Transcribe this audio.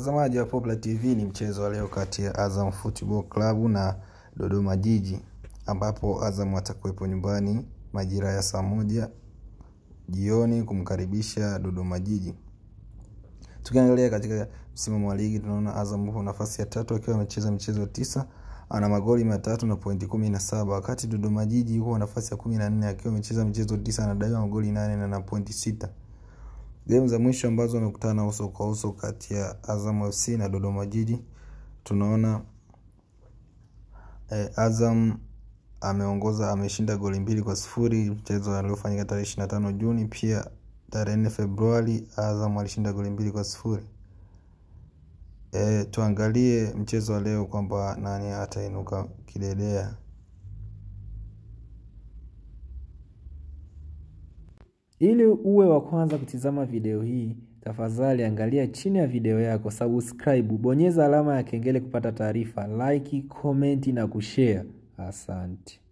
Mtazamaji wa Poplar TV, ni mchezo wa leo kati ya Azam Football Club na Dodoma Jiji ambapo Azam atakuwepo nyumbani majira ya saa moja jioni kumkaribisha Dodoma Jiji. Tukiangalia katika msimamo wa ligi tunaona Azam upo nafasi ya tatu akiwa amecheza michezo tisa ana magoli matatu na pointi kumi na saba wakati Dodoma Jiji yuko nafasi ya kumi na nne akiwa amecheza michezo tisa anadaiwa magoli nane na na pointi sita Game za mwisho ambazo wamekutana uso kwa uso kati ya Azam FC na Dodoma Jiji, tunaona eh, Azam ameongoza ameshinda goli mbili kwa sifuri mchezo aliofanyika tarehe 25 Juni. Pia tarehe 4 Februari Azam alishinda goli mbili kwa sifuri. E, tuangalie mchezo wa leo kwamba nani atainuka kidedea. Ili uwe wa kwanza kutizama video hii, tafadhali angalia chini ya video yako, subscribe, bonyeza alama ya kengele kupata taarifa, like, comment na kushare. Asante.